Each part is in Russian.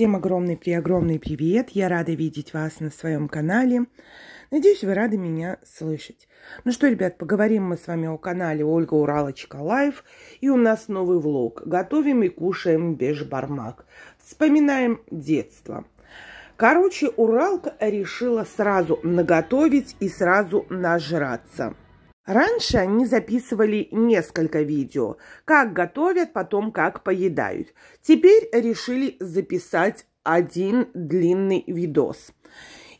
Всем огромный при огромный привет! Я рада видеть вас на своем канале. Надеюсь, вы рады меня слышать. Ну что, ребят, поговорим мы с вами о канале Ольга Уралочка Лайф. И у нас новый влог. Готовим и кушаем бешбармак. Вспоминаем детство. Короче, Уралка решила сразу наготовить и сразу нажраться. Раньше они записывали несколько видео, как готовят, потом как поедают. Теперь решили записать один длинный видос.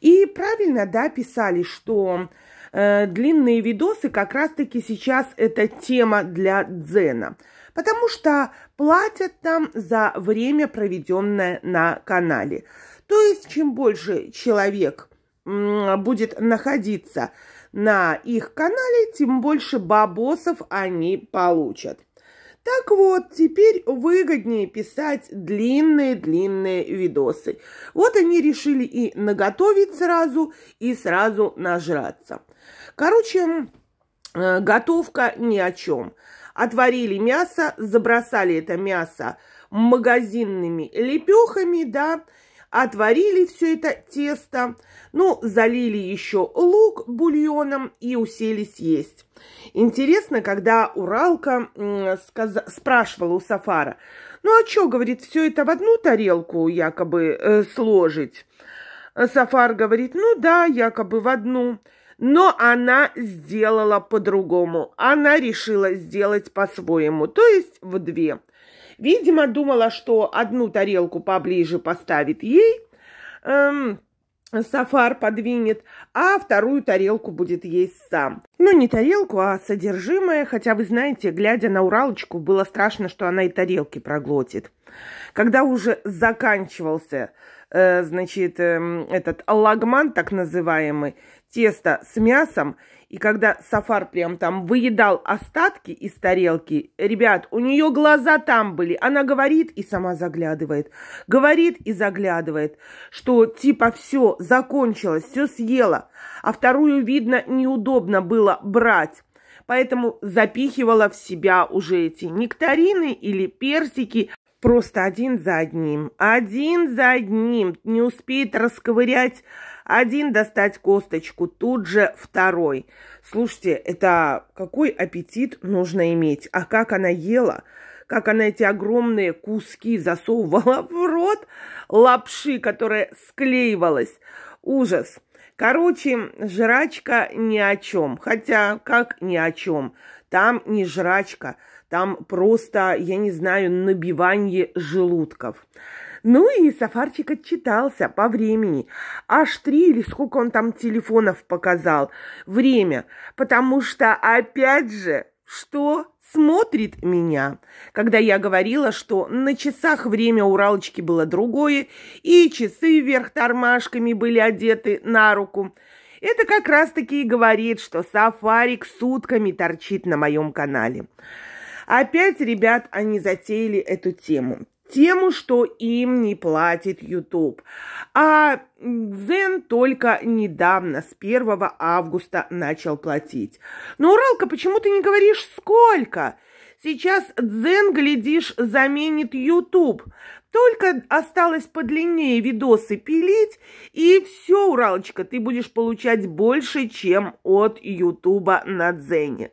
И правильно, да, писали, что э, длинные видосы как раз-таки сейчас это тема для дзена. Потому что платят там за время, проведенное на канале. То есть, чем больше человек э, будет находиться на их канале, тем больше бабосов они получат. Так вот, теперь выгоднее писать длинные-длинные видосы. Вот они решили и наготовить сразу, и сразу нажраться. Короче, э, готовка ни о чем. Отварили мясо, забросали это мясо магазинными лепехами, да, Отварили все это тесто, ну, залили еще лук бульоном и уселись есть. Интересно, когда Уралка э, спрашивала у Сафара, ну, а что, говорит, все это в одну тарелку якобы э, сложить? Сафар говорит, ну да, якобы в одну. Но она сделала по-другому. Она решила сделать по-своему, то есть в две. Видимо, думала, что одну тарелку поближе поставит ей, эм, Сафар подвинет, а вторую тарелку будет есть сам. Ну, не тарелку, а содержимое, хотя, вы знаете, глядя на Уралочку, было страшно, что она и тарелки проглотит. Когда уже заканчивался Э, значит, эм, этот лагман так называемый, тесто с мясом. И когда Сафар прям там выедал остатки из тарелки, ребят, у нее глаза там были. Она говорит и сама заглядывает. Говорит и заглядывает, что типа все закончилось, все съела. А вторую, видно, неудобно было брать поэтому запихивала в себя уже эти нектарины или персики, Просто один за одним, один за одним, не успеет расковырять один, достать косточку, тут же второй. Слушайте, это какой аппетит нужно иметь, а как она ела, как она эти огромные куски засовывала в рот, лапши, которая склеивалась. Ужас. Короче, жрачка ни о чем, хотя как ни о чем. Там не жрачка, там просто, я не знаю, набивание желудков. Ну и Сафарчик отчитался по времени. Аж три или сколько он там телефонов показал. Время. Потому что, опять же, что смотрит меня, когда я говорила, что на часах время у Ралочки было другое, и часы вверх тормашками были одеты на руку – это как раз-таки и говорит, что сафарик сутками торчит на моем канале. Опять, ребят, они затеяли эту тему. Тему, что им не платит YouTube. А Дзен только недавно, с 1 августа, начал платить. Но, «Ну, Уралка, почему ты не говоришь сколько? Сейчас дзен, глядишь, заменит YouTube. Только осталось подлиннее видосы пилить, и все, Уралочка, ты будешь получать больше, чем от Ютуба на Дзене.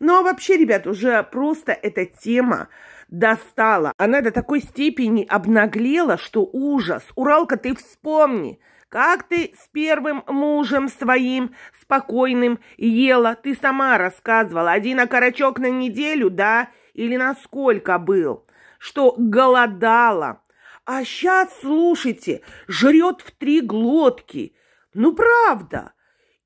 Ну а вообще, ребят, уже просто эта тема достала. Она до такой степени обнаглела, что ужас. Уралка, ты вспомни – как ты с первым мужем своим, спокойным, ела? Ты сама рассказывала. Один окорочок на неделю, да? Или на сколько был? Что голодала. А сейчас, слушайте, жрет в три глотки. Ну, правда.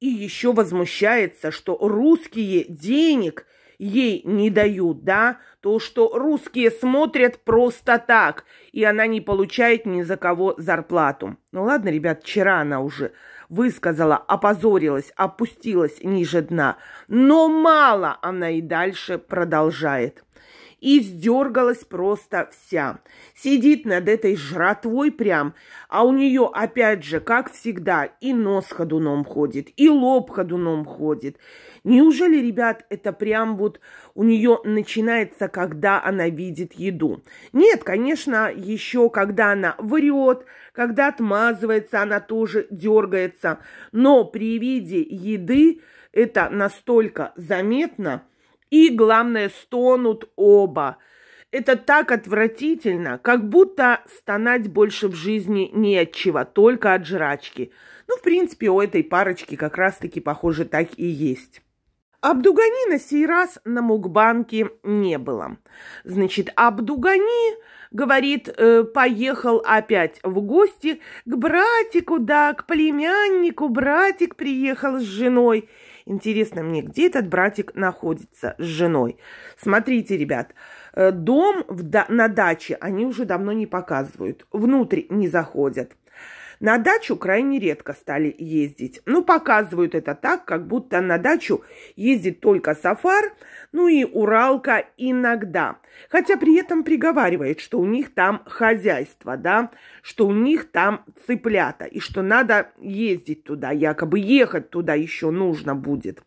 И еще возмущается, что русские денег – ей не дают, да, то, что русские смотрят просто так, и она не получает ни за кого зарплату. Ну ладно, ребят, вчера она уже высказала, опозорилась, опустилась ниже дна, но мало она и дальше продолжает и сдергалась просто вся. Сидит над этой жратвой прям, а у нее, опять же, как всегда, и нос ходуном ходит, и лоб ходуном ходит. Неужели, ребят, это прям вот у нее начинается, когда она видит еду? Нет, конечно, еще когда она врет, когда отмазывается, она тоже дергается. Но при виде еды это настолько заметно – и, главное, стонут оба. Это так отвратительно, как будто стонать больше в жизни не от чего, только от жрачки. Ну, в принципе, у этой парочки как раз-таки, похоже, так и есть. Абдуганина сей раз на Мукбанке не было. Значит, Абдугани, говорит, э, поехал опять в гости к братику, да, к племяннику. Братик приехал с женой. Интересно мне, где этот братик находится с женой. Смотрите, ребят, э, дом в, да, на даче они уже давно не показывают. Внутрь не заходят. На дачу крайне редко стали ездить. Ну, показывают это так, как будто на дачу ездит только Сафар, ну и Уралка иногда. Хотя при этом приговаривает, что у них там хозяйство, да, что у них там цыплята, и что надо ездить туда, якобы ехать туда еще нужно будет.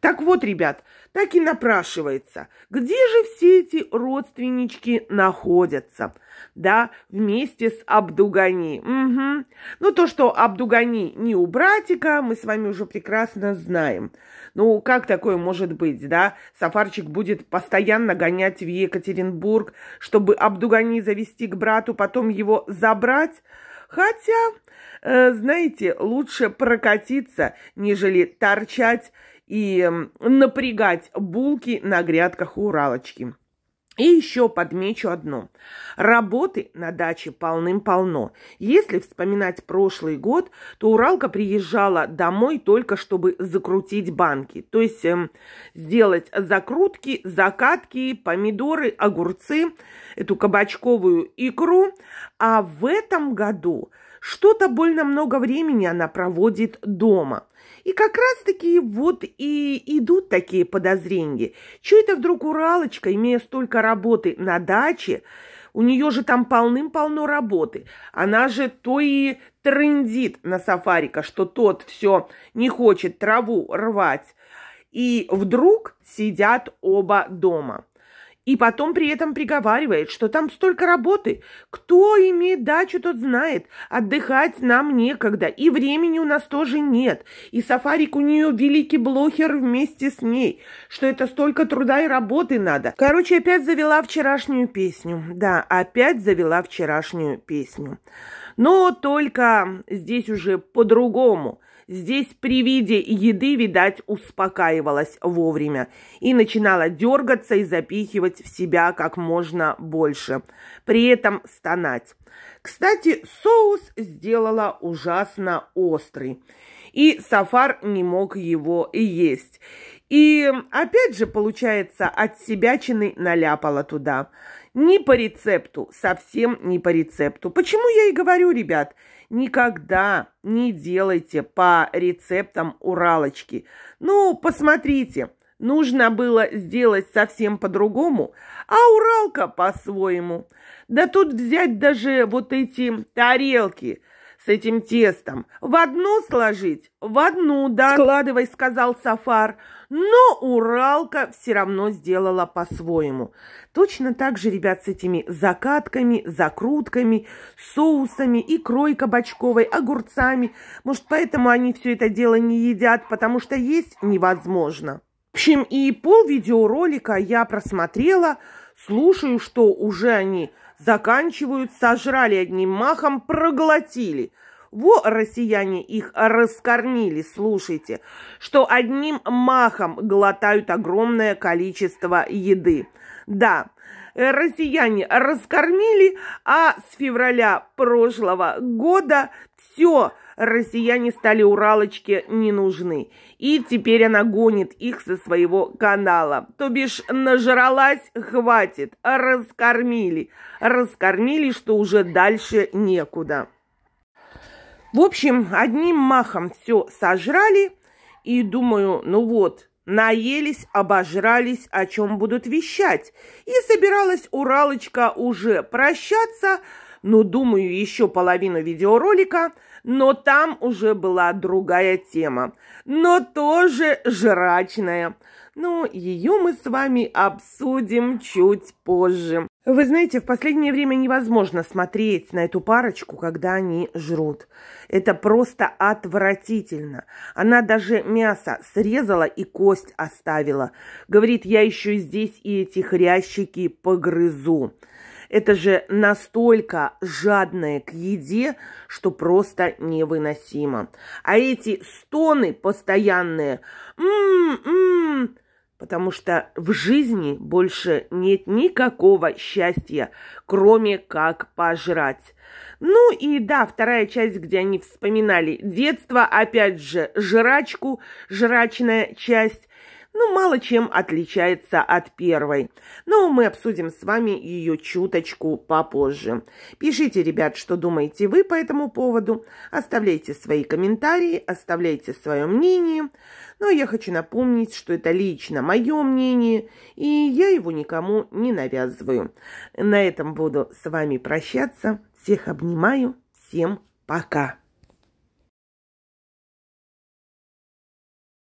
Так вот, ребят, так и напрашивается, где же все эти родственнички находятся? да, вместе с Абдугани. Угу. Ну, то, что Абдугани не у братика, мы с вами уже прекрасно знаем. Ну, как такое может быть, да? Сафарчик будет постоянно гонять в Екатеринбург, чтобы Абдугани завести к брату, потом его забрать. Хотя, э, знаете, лучше прокатиться, нежели торчать и напрягать булки на грядках Уралочки. И еще подмечу одно. Работы на даче полным-полно. Если вспоминать прошлый год, то Уралка приезжала домой только чтобы закрутить банки. То есть эм, сделать закрутки, закатки, помидоры, огурцы, эту кабачковую икру. А в этом году что-то больно много времени она проводит дома. И как раз-таки вот и идут такие подозрения. Че это вдруг Уралочка, имея столько работы на даче, у нее же там полным-полно работы. Она же то и трындит на сафарика, что тот все не хочет траву рвать. И вдруг сидят оба дома. И потом при этом приговаривает, что там столько работы. Кто имеет дачу, тот знает. Отдыхать нам некогда. И времени у нас тоже нет. И сафарик у нее великий блохер вместе с ней. Что это столько труда и работы надо. Короче, опять завела вчерашнюю песню. Да, опять завела вчерашнюю песню. Но только здесь уже по-другому. Здесь при виде еды, видать, успокаивалась вовремя и начинала дергаться и запихивать в себя как можно больше, при этом стонать. Кстати, соус сделала ужасно острый, и Сафар не мог его есть. И опять же, получается, от себячины наляпала туда. Не по рецепту, совсем не по рецепту. Почему я и говорю, ребят, никогда не делайте по рецептам Уралочки. Ну, посмотрите, нужно было сделать совсем по-другому, а Уралка по-своему. Да тут взять даже вот эти тарелки – с этим тестом. В одну сложить? В одну, да. Складывай, сказал Сафар. Но Уралка все равно сделала по-своему. Точно так же, ребят, с этими закатками, закрутками, соусами, икрой кабачковой, огурцами. Может, поэтому они все это дело не едят, потому что есть невозможно. В общем, и пол видеоролика я просмотрела, слушаю, что уже они заканчивают, сожрали одним махом, проглотили. Во, россияне их раскормили, слушайте, что одним махом глотают огромное количество еды. Да, э, россияне раскормили, а с февраля прошлого года все россияне стали Уралочке не нужны. И теперь она гонит их со своего канала. То бишь, нажралась, хватит, раскормили. Раскормили, что уже дальше некуда. В общем, одним махом все сожрали. И думаю, ну вот, наелись, обожрались, о чем будут вещать. И собиралась Уралочка уже прощаться, ну, думаю, еще половину видеоролика, но там уже была другая тема, но тоже жрачная. Но ну, ее мы с вами обсудим чуть позже. Вы знаете, в последнее время невозможно смотреть на эту парочку, когда они жрут. Это просто отвратительно. Она даже мясо срезала и кость оставила. Говорит, я еще здесь и эти хрящики погрызу. Это же настолько жадное к еде, что просто невыносимо. А эти стоны постоянные, м-м-м, потому что в жизни больше нет никакого счастья, кроме как пожрать. Ну и да, вторая часть, где они вспоминали детство, опять же, жрачку, жрачная часть, ну, мало чем отличается от первой. Но мы обсудим с вами ее чуточку попозже. Пишите, ребят, что думаете вы по этому поводу. Оставляйте свои комментарии, оставляйте свое мнение. Но я хочу напомнить, что это лично мое мнение, и я его никому не навязываю. На этом буду с вами прощаться. Всех обнимаю. Всем пока.